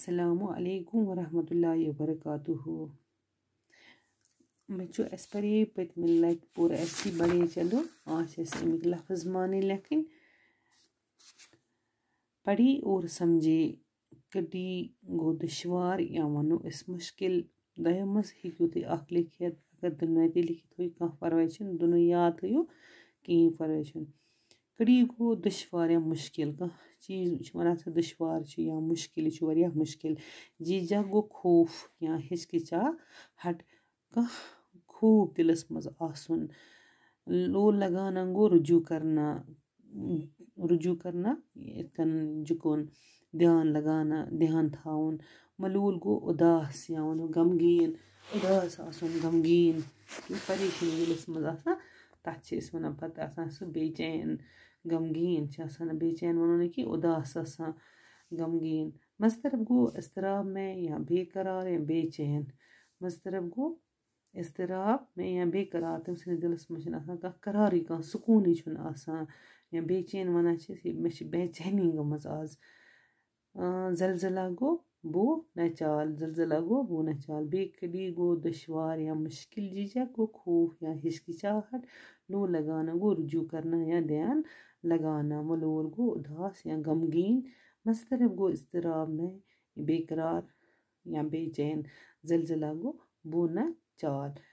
اَسَلامُ وَرحمتُلہِ وَبَرکاتہوٗ مےٚ چھُ اَسہِ پَرے پٔتمہِ لَٹہِ پوٚر اَسہِ یہِ بَڑے چندو آز چھِ اَسہِ اَمِکۍ لفظ معنے لیکھٕنۍ پَڑے اور سَمجے کٔٹی گوٚو دُشوار یا وَنو أسۍ مُشکِل دۄیو منٛز ہیٚکِو تُہۍ اَکھ لیکھِتھ اگر دۄنوَے تہِ لیکھِتھ تھٲیِو کانٛہہ پَرواے چھُنہٕ دۄنوَے یاد تھٲیِو کِہیٖنۍ پَرواے چھُنہٕ کٔڑی گوٚو دُشوار یا مُشکِل کانٛہہ چیٖز چھِ وَنان سُہ دُشوار چھُ یا مُشکِل یہِ چھُ واریاہ مُشکِل جیٖجا گوٚو خوٗف یا ہِچکِچا ہَٹ کانٛہہ خوف دِلَس منٛز آسُن لو لَگانا گوٚو رجوٗع کَرنا رجوٗع کَرنا یِتھ کٔنۍ جُکُن دھیان لَگانا دھیان تھاوُن ملوٗل گوٚو اُداس یا وَنو غمگیٖن اُداس آسُن غمگیٖن پریشٲنی دِلَس منٛز آسان تَتھ چھِ أسۍ وَنان پَتہٕ آسان سُہ بے چین غمگیٖن چھِ آسان بے چین وَنو نہٕ کینٛہہ اُداس آسان غمگیٖن مَضطرب گوٚو اِضطراب مےٚ یا بے قرار یا بے چین مَضطرب گوٚو اِضطراب مےٚ یا بے قرار تٔمۍ سٕنٛدِس دِلَس منٛز چھِنہٕ آسان کانٛہہ قرارٕے کانٛہہ سکوٗنٕے چھُنہٕ آسان یا بے چین وَنان چھِ أسۍ مےٚ چھِ بے چینی گٔمٕژ آز زَلزَلا گوٚو बो नचाल जलजला गो बो नचाल बेकली गो दुशवार या मुश्किल जीजा गो खूफ या हिचकिचाहट लो लगाना गो रुजू करना या ध्यान लगाना मलोर गो उदास या गमगीन मस्तरब गो इसतराब में बेकरार या बेचैन जलजला गो बो न चाल